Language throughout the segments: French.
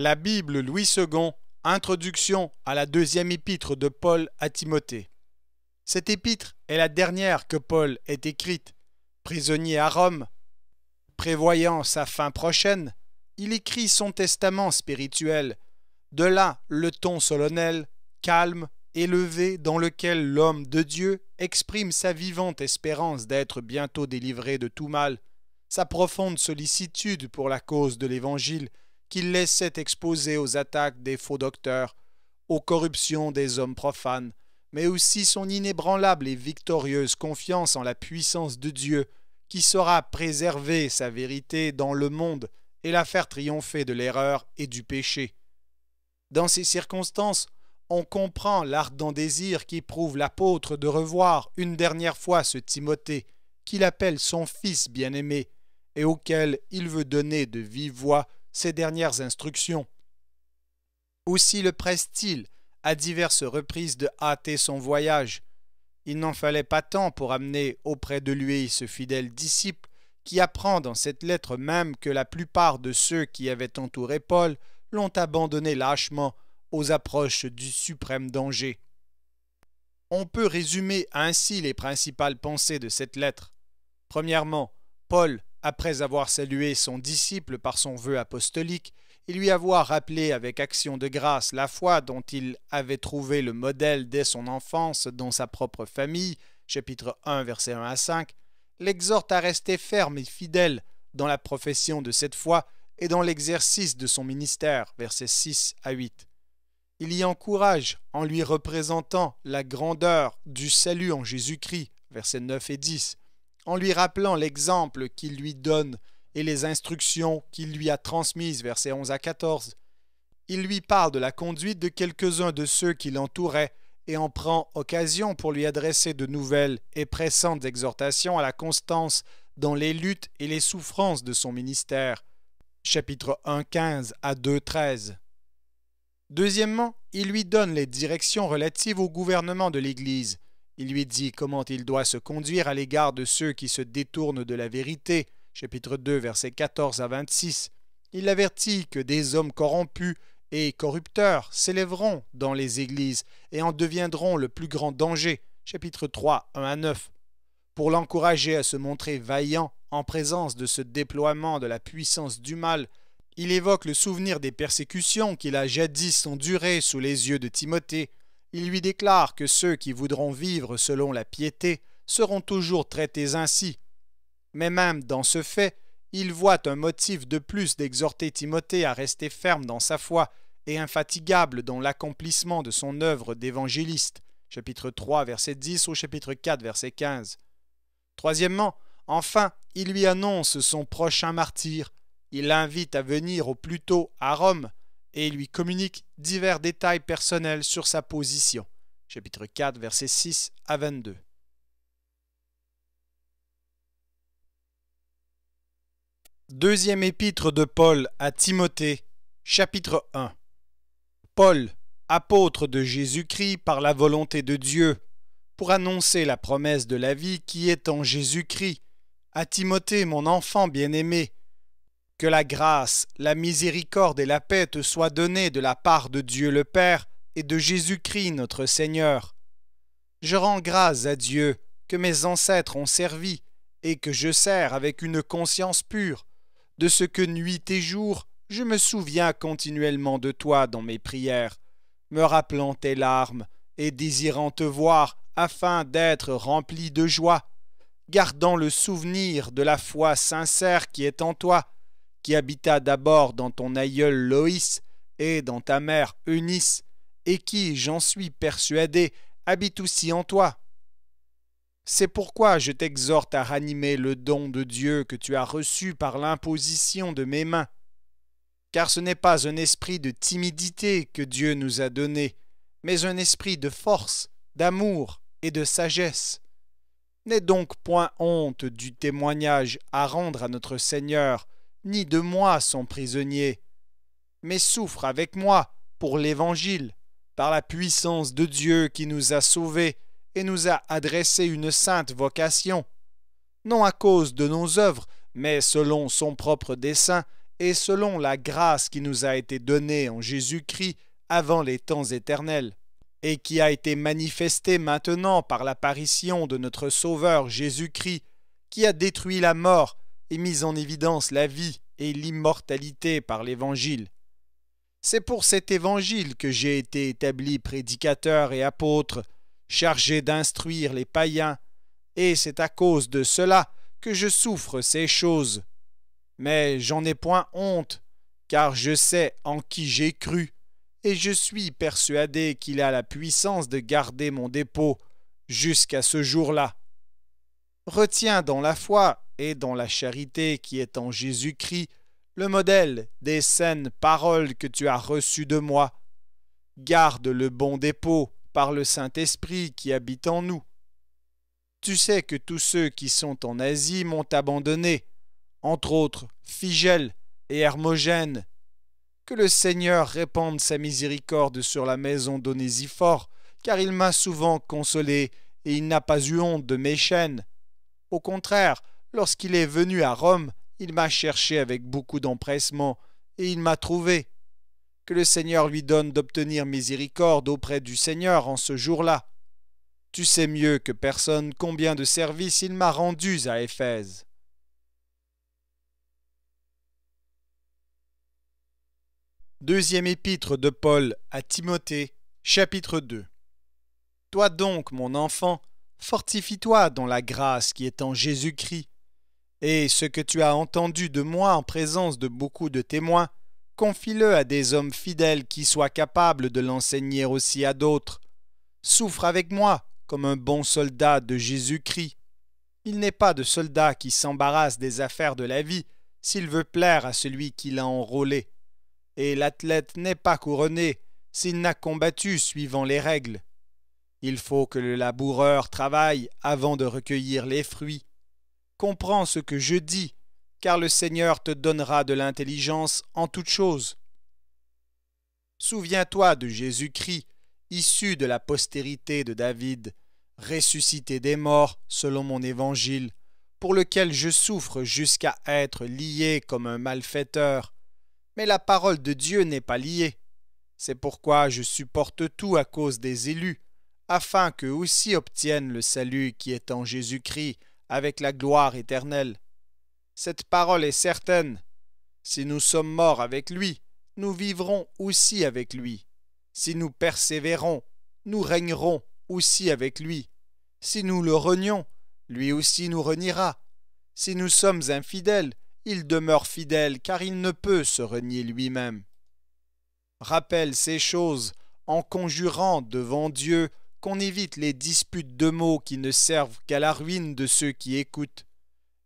La Bible Louis II, introduction à la deuxième épître de Paul à Timothée. Cette épître est la dernière que Paul ait écrite. Prisonnier à Rome, prévoyant sa fin prochaine, il écrit son testament spirituel. De là le ton solennel, calme, élevé dans lequel l'homme de Dieu exprime sa vivante espérance d'être bientôt délivré de tout mal, sa profonde sollicitude pour la cause de l'Évangile, qu'il laissait exposé aux attaques des faux docteurs, aux corruptions des hommes profanes, mais aussi son inébranlable et victorieuse confiance en la puissance de Dieu, qui saura préserver sa vérité dans le monde et la faire triompher de l'erreur et du péché. Dans ces circonstances, on comprend l'ardent désir qu'éprouve l'apôtre de revoir une dernière fois ce Timothée, qu'il appelle son fils bien-aimé, et auquel il veut donner de vive voix ses dernières instructions. Aussi le presse-t-il à diverses reprises de hâter son voyage. Il n'en fallait pas tant pour amener auprès de lui ce fidèle disciple qui apprend dans cette lettre même que la plupart de ceux qui avaient entouré Paul l'ont abandonné lâchement aux approches du suprême danger. On peut résumer ainsi les principales pensées de cette lettre. Premièrement, Paul, après avoir salué son disciple par son vœu apostolique, et lui avoir rappelé avec action de grâce la foi dont il avait trouvé le modèle dès son enfance dans sa propre famille, chapitre 1, versets 1 à 5, l'exhorte à rester ferme et fidèle dans la profession de cette foi et dans l'exercice de son ministère, versets 6 à 8. Il y encourage en lui représentant la grandeur du salut en Jésus-Christ, versets 9 et 10, en lui rappelant l'exemple qu'il lui donne et les instructions qu'il lui a transmises, versets 11 à 14. Il lui parle de la conduite de quelques-uns de ceux qui l'entouraient et en prend occasion pour lui adresser de nouvelles et pressantes exhortations à la constance dans les luttes et les souffrances de son ministère. Chapitre 1, à 2, Deuxièmement, il lui donne les directions relatives au gouvernement de l'Église, il lui dit comment il doit se conduire à l'égard de ceux qui se détournent de la vérité, chapitre 2, versets 14 à 26. Il l'avertit que des hommes corrompus et corrupteurs s'élèveront dans les églises et en deviendront le plus grand danger, chapitre 3, 1 à 9. Pour l'encourager à se montrer vaillant en présence de ce déploiement de la puissance du mal, il évoque le souvenir des persécutions qu'il a jadis endurées sous les yeux de Timothée, il lui déclare que ceux qui voudront vivre selon la piété seront toujours traités ainsi. Mais même dans ce fait, il voit un motif de plus d'exhorter Timothée à rester ferme dans sa foi et infatigable dans l'accomplissement de son œuvre d'évangéliste. Chapitre 3, verset 10 au chapitre 4, verset 15. Troisièmement, enfin, il lui annonce son prochain martyr. Il l'invite à venir au plus tôt à Rome et lui communique divers détails personnels sur sa position. Chapitre 4, versets 6 à 22. Deuxième épître de Paul à Timothée, chapitre 1. Paul, apôtre de Jésus-Christ par la volonté de Dieu, pour annoncer la promesse de la vie qui est en Jésus-Christ, à Timothée, mon enfant bien-aimé, que la grâce, la miséricorde et la paix te soient données de la part de Dieu le Père et de Jésus-Christ notre Seigneur. Je rends grâce à Dieu que mes ancêtres ont servi et que je sers avec une conscience pure, de ce que nuit et jour je me souviens continuellement de toi dans mes prières, me rappelant tes larmes et désirant te voir afin d'être rempli de joie, gardant le souvenir de la foi sincère qui est en toi qui habita d'abord dans ton aïeul Loïs et dans ta mère Eunice, et qui, j'en suis persuadé, habite aussi en toi. C'est pourquoi je t'exhorte à ranimer le don de Dieu que tu as reçu par l'imposition de mes mains. Car ce n'est pas un esprit de timidité que Dieu nous a donné, mais un esprit de force, d'amour et de sagesse. N'aie donc point honte du témoignage à rendre à notre Seigneur, ni de moi sont prisonniers, mais souffrent avec moi pour l'Évangile, par la puissance de Dieu qui nous a sauvés et nous a adressé une sainte vocation, non à cause de nos œuvres, mais selon son propre dessein et selon la grâce qui nous a été donnée en Jésus-Christ avant les temps éternels, et qui a été manifestée maintenant par l'apparition de notre Sauveur Jésus-Christ, qui a détruit la mort et mis en évidence la vie et l'immortalité par l'Évangile. C'est pour cet Évangile que j'ai été établi prédicateur et apôtre, chargé d'instruire les païens, et c'est à cause de cela que je souffre ces choses. Mais j'en ai point honte, car je sais en qui j'ai cru, et je suis persuadé qu'il a la puissance de garder mon dépôt jusqu'à ce jour-là. Retiens dans la foi et dans la charité qui est en Jésus-Christ, le modèle des saines paroles que tu as reçues de moi. Garde le bon dépôt par le Saint-Esprit qui habite en nous. Tu sais que tous ceux qui sont en Asie m'ont abandonné, entre autres Figel et Hermogène. Que le Seigneur répande sa miséricorde sur la maison d'Onésiphore, car il m'a souvent consolé et il n'a pas eu honte de mes chaînes. Au contraire, Lorsqu'il est venu à Rome, il m'a cherché avec beaucoup d'empressement, et il m'a trouvé. Que le Seigneur lui donne d'obtenir miséricorde auprès du Seigneur en ce jour-là. Tu sais mieux que personne combien de services il m'a rendus à Éphèse. Deuxième épître de Paul à Timothée, chapitre 2 Toi donc, mon enfant, fortifie-toi dans la grâce qui est en Jésus-Christ et ce que tu as entendu de moi en présence de beaucoup de témoins, confie-le à des hommes fidèles qui soient capables de l'enseigner aussi à d'autres. Souffre avec moi comme un bon soldat de Jésus-Christ. Il n'est pas de soldat qui s'embarrasse des affaires de la vie s'il veut plaire à celui qui l'a enrôlé. Et l'athlète n'est pas couronné s'il n'a combattu suivant les règles. Il faut que le laboureur travaille avant de recueillir les fruits comprends ce que je dis, car le Seigneur te donnera de l'intelligence en toutes choses. Souviens-toi de Jésus-Christ, issu de la postérité de David, ressuscité des morts selon mon évangile, pour lequel je souffre jusqu'à être lié comme un malfaiteur. Mais la parole de Dieu n'est pas liée. C'est pourquoi je supporte tout à cause des élus, afin qu'eux aussi obtiennent le salut qui est en Jésus-Christ avec la gloire éternelle. Cette parole est certaine. Si nous sommes morts avec lui, nous vivrons aussi avec lui. Si nous persévérons, nous régnerons aussi avec lui. Si nous le renions, lui aussi nous reniera. Si nous sommes infidèles, il demeure fidèle car il ne peut se renier lui-même. Rappelle ces choses en conjurant devant Dieu qu'on évite les disputes de mots qui ne servent qu'à la ruine de ceux qui écoutent.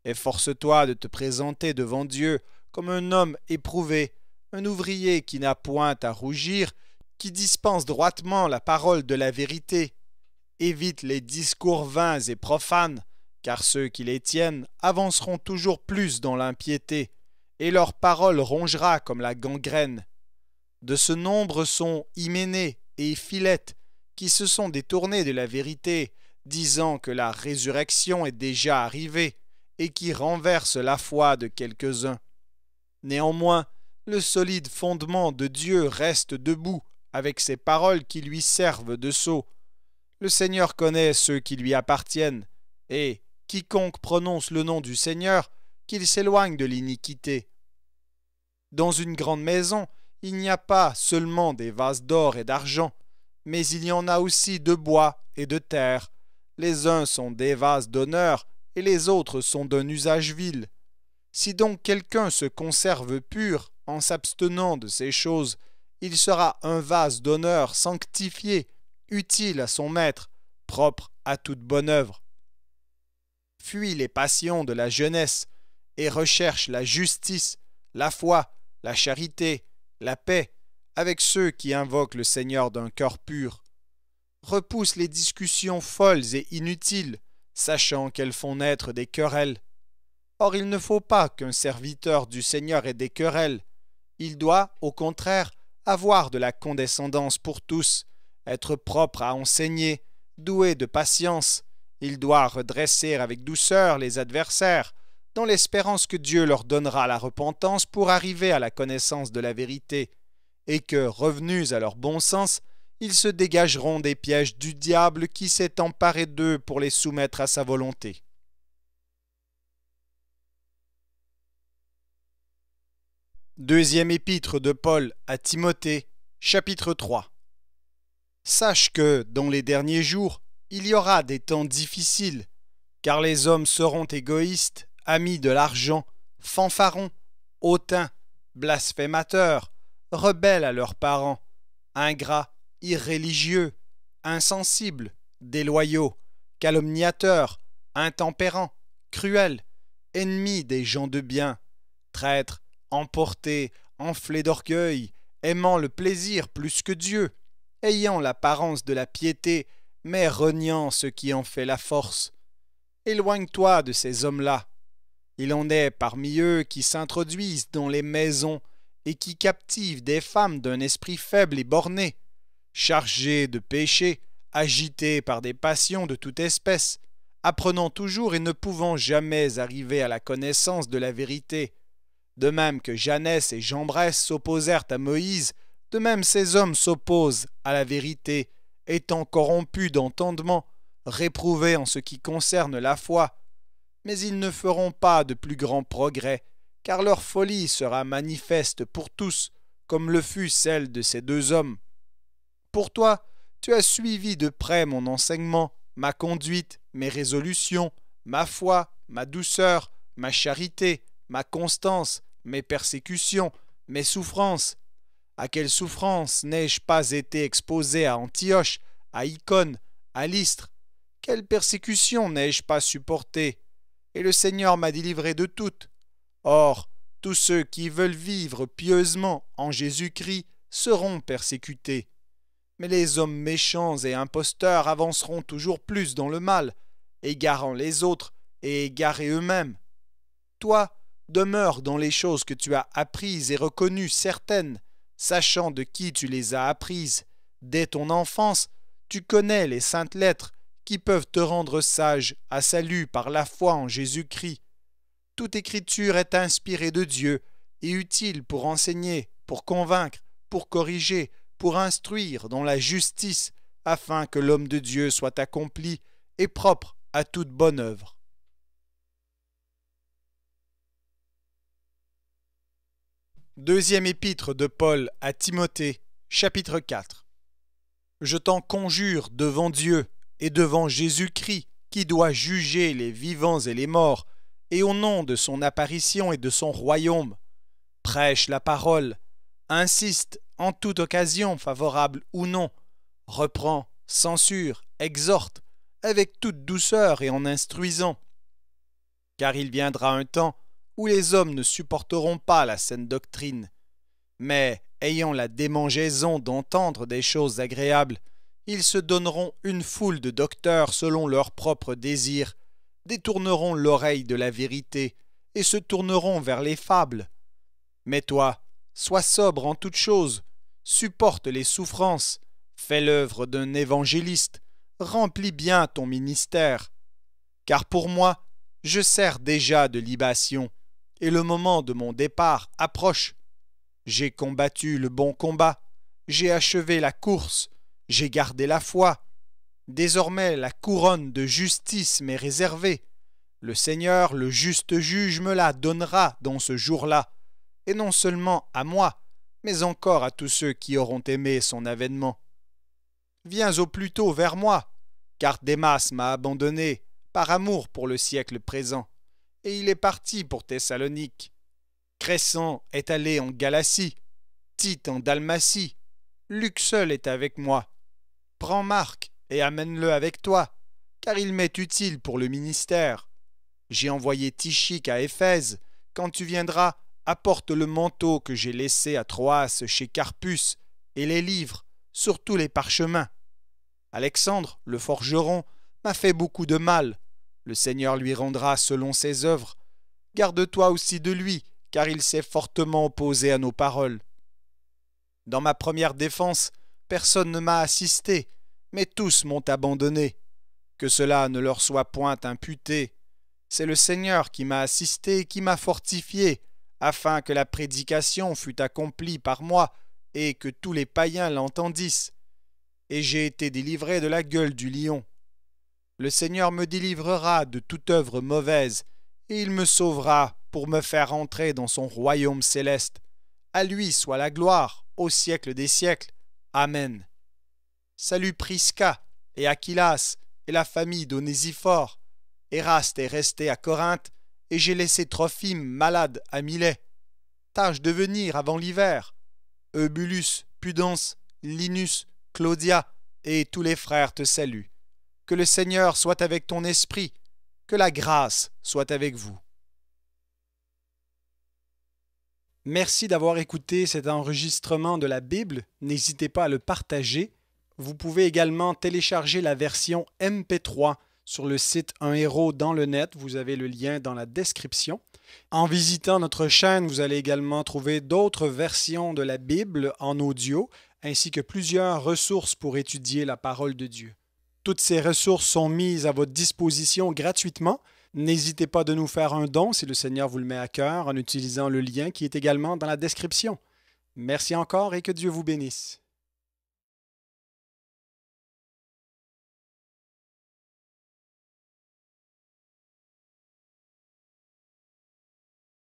Efforce-toi de te présenter devant Dieu comme un homme éprouvé, un ouvrier qui n'a point à rougir, qui dispense droitement la parole de la vérité. Évite les discours vains et profanes, car ceux qui les tiennent avanceront toujours plus dans l'impiété, et leur parole rongera comme la gangrène. De ce nombre sont Hyménée et Philette, qui se sont détournés de la vérité, disant que la résurrection est déjà arrivée, et qui renversent la foi de quelques-uns. Néanmoins, le solide fondement de Dieu reste debout avec ses paroles qui lui servent de sceau. Le Seigneur connaît ceux qui lui appartiennent, et quiconque prononce le nom du Seigneur, qu'il s'éloigne de l'iniquité. Dans une grande maison, il n'y a pas seulement des vases d'or et d'argent, mais il y en a aussi de bois et de terre. Les uns sont des vases d'honneur, et les autres sont d'un usage vil. Si donc quelqu'un se conserve pur en s'abstenant de ces choses, il sera un vase d'honneur sanctifié, utile à son maître, propre à toute bonne œuvre. Fuis les passions de la jeunesse et recherche la justice, la foi, la charité, la paix avec ceux qui invoquent le Seigneur d'un cœur pur. Repousse les discussions folles et inutiles, sachant qu'elles font naître des querelles. Or il ne faut pas qu'un serviteur du Seigneur ait des querelles. Il doit, au contraire, avoir de la condescendance pour tous, être propre à enseigner, doué de patience. Il doit redresser avec douceur les adversaires, dans l'espérance que Dieu leur donnera la repentance pour arriver à la connaissance de la vérité et que, revenus à leur bon sens, ils se dégageront des pièges du diable qui s'est emparé d'eux pour les soumettre à sa volonté. Deuxième épître de Paul à Timothée, chapitre 3. Sache que, dans les derniers jours, il y aura des temps difficiles, car les hommes seront égoïstes, amis de l'argent, fanfarons, hautains, blasphémateurs, rebelles à leurs parents, ingrats, irréligieux, insensibles, déloyaux, calomniateurs, intempérants, cruels, ennemis des gens de bien, traîtres, emportés, enflés d'orgueil, aimant le plaisir plus que Dieu, ayant l'apparence de la piété, mais reniant ce qui en fait la force. Éloigne-toi de ces hommes-là. Il en est parmi eux qui s'introduisent dans les maisons et qui captive des femmes d'un esprit faible et borné, chargées de péchés, agitées par des passions de toute espèce, apprenant toujours et ne pouvant jamais arriver à la connaissance de la vérité. De même que Janès et Jambres s'opposèrent à Moïse, de même ces hommes s'opposent à la vérité, étant corrompus d'entendement, réprouvés en ce qui concerne la foi. Mais ils ne feront pas de plus grands progrès, car leur folie sera manifeste pour tous, comme le fut celle de ces deux hommes. Pour toi, tu as suivi de près mon enseignement, ma conduite, mes résolutions, ma foi, ma douceur, ma charité, ma constance, mes persécutions, mes souffrances. À quelles souffrances n'ai-je pas été exposé à Antioche, à Icône, à Lystre Quelles persécutions n'ai-je pas supportées Et le Seigneur m'a délivré de toutes. Or, tous ceux qui veulent vivre pieusement en Jésus-Christ seront persécutés. Mais les hommes méchants et imposteurs avanceront toujours plus dans le mal, égarant les autres et égarés eux-mêmes. Toi, demeure dans les choses que tu as apprises et reconnues certaines, sachant de qui tu les as apprises. Dès ton enfance, tu connais les saintes lettres qui peuvent te rendre sage à salut par la foi en Jésus-Christ. Toute écriture est inspirée de Dieu et utile pour enseigner, pour convaincre, pour corriger, pour instruire dans la justice, afin que l'homme de Dieu soit accompli et propre à toute bonne œuvre. Deuxième épître de Paul à Timothée, chapitre 4. Je t'en conjure devant Dieu et devant Jésus-Christ, qui doit juger les vivants et les morts, et au nom de son apparition et de son royaume, prêche la parole, insiste en toute occasion, favorable ou non, reprend, censure, exhorte, avec toute douceur et en instruisant. Car il viendra un temps où les hommes ne supporteront pas la saine doctrine, mais ayant la démangeaison d'entendre des choses agréables, ils se donneront une foule de docteurs selon leurs propres désirs, détourneront l'oreille de la vérité et se tourneront vers les fables. Mais toi, sois sobre en toutes choses, supporte les souffrances, fais l'œuvre d'un évangéliste, remplis bien ton ministère. Car pour moi, je sers déjà de libation, et le moment de mon départ approche. J'ai combattu le bon combat, j'ai achevé la course, j'ai gardé la foi. Désormais la couronne de justice m'est réservée. Le Seigneur, le juste juge, me la donnera dans ce jour-là, et non seulement à moi, mais encore à tous ceux qui auront aimé son avènement. Viens au plus tôt vers moi, car Démas m'a abandonné, par amour pour le siècle présent, et il est parti pour Thessalonique. Cresson est allé en Galatie, Tite en Dalmatie, Luc seul est avec moi. Prends Marc, et amène-le avec toi, car il m'est utile pour le ministère. J'ai envoyé Tichique à Éphèse. Quand tu viendras, apporte le manteau que j'ai laissé à Troas chez Carpus, et les livres, surtout les parchemins. Alexandre, le forgeron, m'a fait beaucoup de mal. Le Seigneur lui rendra selon ses œuvres. Garde-toi aussi de lui, car il s'est fortement opposé à nos paroles. Dans ma première défense, personne ne m'a assisté, mais tous m'ont abandonné. Que cela ne leur soit point imputé. C'est le Seigneur qui m'a assisté et qui m'a fortifié, afin que la prédication fût accomplie par moi, et que tous les païens l'entendissent. Et j'ai été délivré de la gueule du lion. Le Seigneur me délivrera de toute œuvre mauvaise, et il me sauvera pour me faire entrer dans son royaume céleste. À lui soit la gloire, au siècle des siècles. Amen. Salut Prisca et Achillas et la famille d'Onésiphore. Eraste est resté à Corinthe, et j'ai laissé Trophime malade à Milet. Tâche de venir avant l'hiver. Eubulus, Pudence, Linus, Claudia et tous les frères te saluent. Que le Seigneur soit avec ton esprit, que la grâce soit avec vous. Merci d'avoir écouté cet enregistrement de la Bible. N'hésitez pas à le partager vous pouvez également télécharger la version MP3 sur le site Un héros dans le net. Vous avez le lien dans la description. En visitant notre chaîne, vous allez également trouver d'autres versions de la Bible en audio, ainsi que plusieurs ressources pour étudier la parole de Dieu. Toutes ces ressources sont mises à votre disposition gratuitement. N'hésitez pas de nous faire un don si le Seigneur vous le met à cœur en utilisant le lien qui est également dans la description. Merci encore et que Dieu vous bénisse.